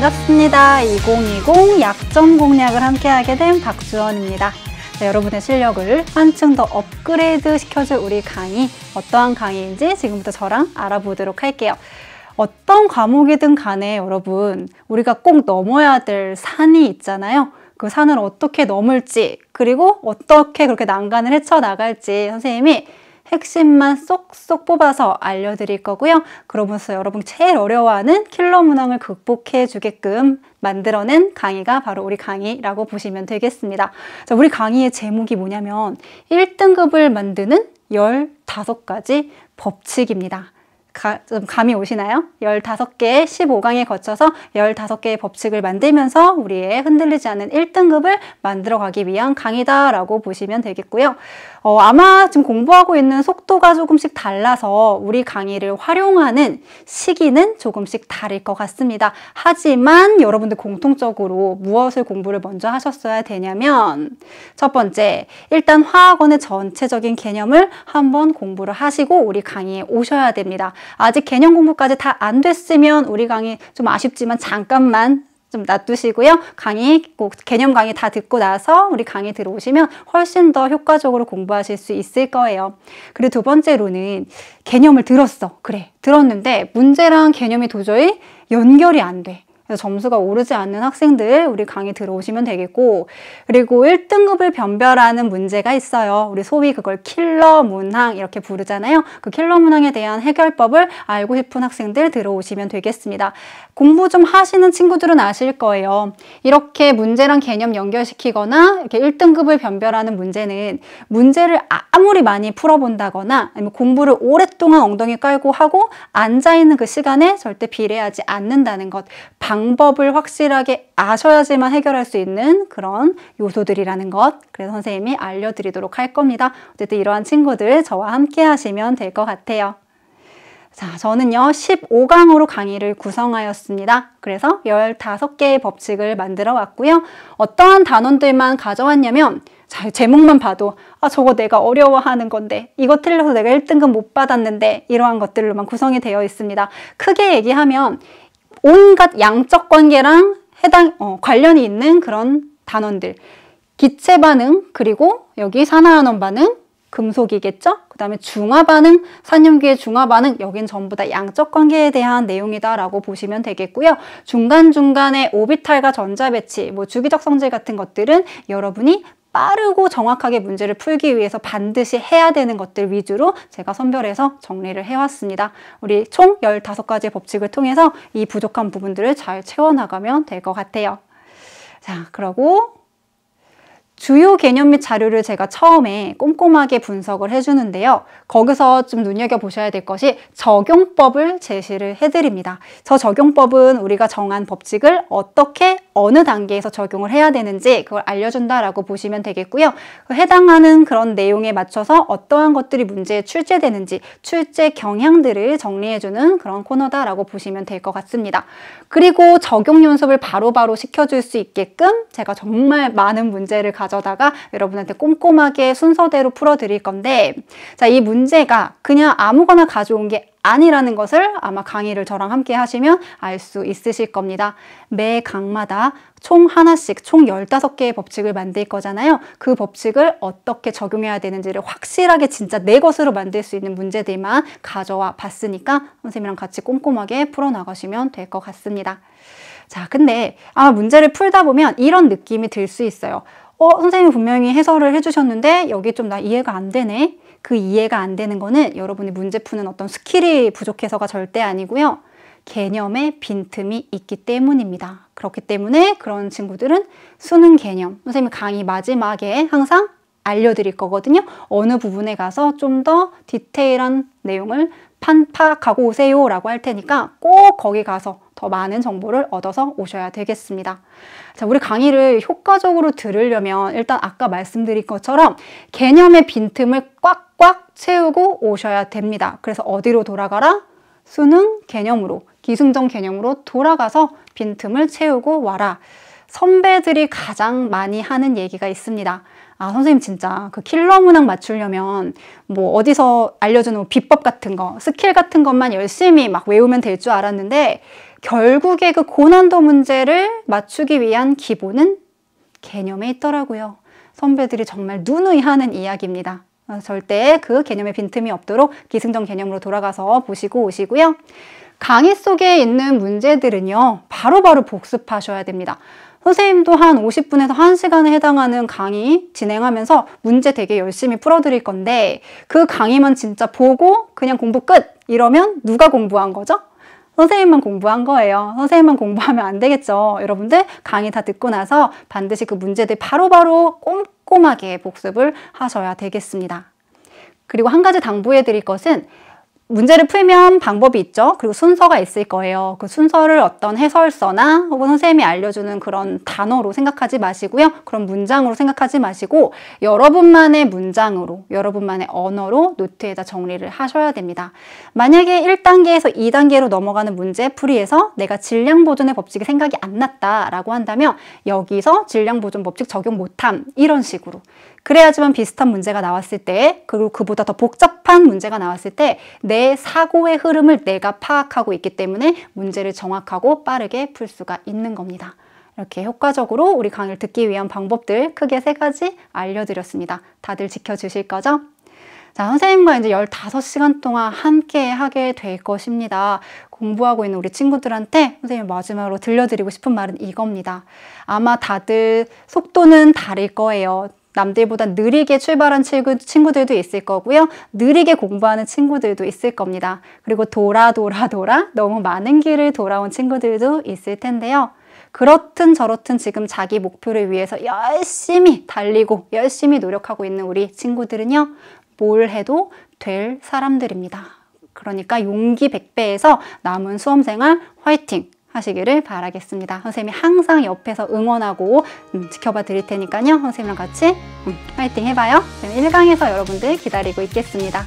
반갑습니다. 2020 약점 공략을 함께하게 된 박주원입니다. 자, 네, 여러분의 실력을 한층 더 업그레이드 시켜줄 우리 강의 어떠한 강의인지 지금부터 저랑 알아보도록 할게요. 어떤 과목이든 간에 여러분 우리가 꼭 넘어야 될 산이 있잖아요. 그 산을 어떻게 넘을지 그리고 어떻게 그렇게 난간을 헤쳐나갈지 선생님이 핵심만 쏙쏙 뽑아서 알려드릴 거고요. 그러면서 여러분 제일 어려워하는 킬러 문항을 극복해 주게끔 만들어낸 강의가 바로 우리 강의라고 보시면 되겠습니다. 자, 우리 강의의 제목이 뭐냐면 1등급을 만드는 15가지 법칙입니다. 가, 좀 감이 오시나요? 15개의 15강에 거쳐서 15개의 법칙을 만들면서 우리의 흔들리지 않은 1등급을 만들어 가기 위한 강의다라고 보시면 되겠고요. 어, 아마 지금 공부하고 있는 속도가 조금씩 달라서 우리 강의를 활용하는 시기는 조금씩 다를 것 같습니다. 하지만 여러분들 공통적으로 무엇을 공부를 먼저 하셨어야 되냐면 첫 번째, 일단 화학원의 전체적인 개념을 한번 공부를 하시고 우리 강의에 오셔야 됩니다. 아직 개념 공부까지 다 안 됐으면 우리 강의 좀 아쉽지만 잠깐만 좀 놔두시고요. 강의 꼭 개념 강의 다 듣고 나서 우리 강의 들어오시면 훨씬 더 효과적으로 공부하실 수 있을 거예요. 그리고 두 번째로는 개념을 들었어. 그래. 들었는데 문제랑 개념이 도저히 연결이 안 돼. 그래서 점수가 오르지 않는 학생들 우리 강의 들어오시면 되겠고 그리고 1등급을 변별하는 문제가 있어요. 우리 소위 그걸 킬러 문항 이렇게 부르잖아요. 그 킬러 문항에 대한 해결법을 알고 싶은 학생들 들어오시면 되겠습니다. 공부 좀 하시는 친구들은 아실 거예요. 이렇게 문제랑 개념 연결시키거나 이렇게 1등급을 변별하는 문제는 문제를 아, 아무리 많이 풀어본다거나 아니면 공부를 오랫동안 엉덩이 깔고 하고 앉아있는 그 시간에 절대 비례하지 않는다는 것. 방 방법을 확실하게 아셔야지만 해결할 수 있는 그런 요소들이라는 것 그래서 선생님이 알려드리도록 할 겁니다. 어쨌든 이러한 친구들 저와 함께 하시면 될 것 같아요. 자, 저는요, 15강으로 강의를 구성하였습니다. 그래서 15개의 법칙을 만들어 왔고요. 어떠한 단원들만 가져왔냐면, 자, 제목만 봐도, 아, 저거 내가 어려워하는 건데, 이거 틀려서 내가 1등급 못 받았는데, 이러한 것들로만 구성이 되어 있습니다. 크게 얘기하면, 온갖 양적 관계랑 해당 어, 관련이 있는 그런 단원들 기체 반응 그리고 여기 산화환원 반응 금속이겠죠? 그 다음에 중화 반응, 산염기의 중화 반응, 여긴 전부 다 양적 관계에 대한 내용이다라고 보시면 되겠고요. 중간중간에 오비탈과 전자 배치, 뭐 주기적 성질 같은 것들은 여러분이 빠르고 정확하게 문제를 풀기 위해서 반드시 해야 되는 것들 위주로 제가 선별해서 정리를 해왔습니다. 우리 총 15가지 법칙을 통해서 이 부족한 부분들을 잘 채워나가면 될 것 같아요. 자, 그러고 주요 개념 및 자료를 제가 처음에 꼼꼼하게 분석을 해주는데요. 거기서 좀 눈여겨보셔야 될 것이 적용법을 제시를 해드립니다. 저 적용법은 우리가 정한 법칙을 어떻게 어느 단계에서 적용을 해야 되는지 그걸 알려준다라고 보시면 되겠고요. 해당하는 그런 내용에 맞춰서 어떠한 것들이 문제에 출제되는지 출제 경향들을 정리해주는 그런 코너다라고 보시면 될 것 같습니다. 그리고 적용 연습을 바로바로 바로 시켜줄 수 있게끔 제가 정말 많은 문제를 가지고 가져다가 여러분한테 꼼꼼하게 순서대로 풀어드릴 건데 자, 이 문제가 그냥 아무거나 가져온 게 아니라는 것을 아마 강의를 저랑 함께 하시면 알 수 있으실 겁니다. 매 강마다 총 하나씩 총1 5 개의 법칙을 만들 거잖아요. 그 법칙을 어떻게 적용해야 되는지를 확실하게 진짜 내 것으로 만들 수 있는 문제들만 가져와 봤으니까 선생님이랑 같이 꼼꼼하게 풀어나가시면 될 것 같습니다. 자, 근데 아 문제를 풀다 보면 이런 느낌이 들 수 있어요. 어, 선생님 분명히 해설을 해주셨는데 여기 좀 나 이해가 안 되네. 그 이해가 안 되는 거는 여러분이 문제 푸는 어떤 스킬이 부족해서가 절대 아니고요. 개념의 빈틈이 있기 때문입니다. 그렇기 때문에 그런 친구들은 수능 개념, 선생님 강의 마지막에 항상 알려드릴 거거든요. 어느 부분에 가서 좀 더 디테일한 내용을 판, 파악하고 오세요 라고 할 테니까 꼭 거기 가서 더 많은 정보를 얻어서 오셔야 되겠습니다. 자, 우리 강의를 효과적으로 들으려면 일단 아까 말씀드린 것처럼 개념의 빈틈을 꽉꽉 채우고 오셔야 됩니다. 그래서 어디로 돌아가라? 수능 개념으로, 기승전 개념으로 돌아가서 빈틈을 채우고 와라. 선배들이 가장 많이 하는 얘기가 있습니다. 아, 선생님 진짜 그 킬러 문항 맞추려면 뭐 어디서 알려주는 뭐 비법 같은 거, 스킬 같은 것만 열심히 막 외우면 될 줄 알았는데 결국에 그 고난도 문제를 맞추기 위한 기본은 개념에 있더라고요. 선배들이 정말 누누이 하는 이야기입니다. 어, 절대 그 개념에 빈틈이 없도록 기승전 개념으로 돌아가서 보시고 오시고요. 강의 속에 있는 문제들은요. 바로바로 바로 복습하셔야 됩니다. 선생님도 한 50분에서 1시간에 해당하는 강의 진행하면서 문제 되게 열심히 풀어드릴 건데 그 강의만 진짜 보고 그냥 공부 끝! 이러면 누가 공부한 거죠? 선생님만 공부한 거예요. 선생님만 공부하면 안 되겠죠. 여러분들 강의 다 듣고 나서 반드시 그 문제들 바로바로 꼼꼼하게 복습을 하셔야 되겠습니다. 그리고 한 가지 당부해 드릴 것은 문제를 풀면 방법이 있죠. 그리고 순서가 있을 거예요. 그 순서를 어떤 해설서나 혹은 선생님이 알려주는 그런 단어로 생각하지 마시고요. 그런 문장으로 생각하지 마시고 여러분만의 문장으로, 여러분만의 언어로 노트에다 정리를 하셔야 됩니다. 만약에 1단계에서 2단계로 넘어가는 문제 풀이에서 내가 질량 보존의 법칙이 생각이 안 났다라고 한다면 여기서 질량 보존 법칙 적용 못함 이런 식으로 그래야지만 비슷한 문제가 나왔을 때 그리고 그보다 더 복잡한 복잡한 문제가 나왔을 때 내 사고의 흐름을 내가 파악하고 있기 때문에 문제를 정확하고 빠르게 풀 수가 있는 겁니다. 이렇게 효과적으로 우리 강의를 듣기 위한 방법들 크게 세 가지 알려드렸습니다. 다들 지켜주실 거죠? 자, 선생님과 이제 15시간 동안 함께 하게 될 것입니다. 공부하고 있는 우리 친구들한테 선생님 마지막으로 들려드리고 싶은 말은 이겁니다. 아마 다들 속도는 다를 거예요. 남들보다 느리게 출발한 친구들도 있을 거고요. 느리게 공부하는 친구들도 있을 겁니다. 그리고 돌아 돌아 돌아 너무 많은 길을 돌아온 친구들도 있을 텐데요. 그렇든 저렇든 지금 자기 목표를 위해서 열심히 달리고 열심히 노력하고 있는 우리 친구들은요. 뭘 해도 될 사람들입니다. 그러니까 용기 100배에서 남은 수험생활 화이팅! 하시기를 바라겠습니다. 선생님이 항상 옆에서 응원하고 음, 지켜봐 드릴 테니까요. 선생님랑 같이 음, 파이팅 해봐요. 1강에서 여러분들 기다리고 있겠습니다.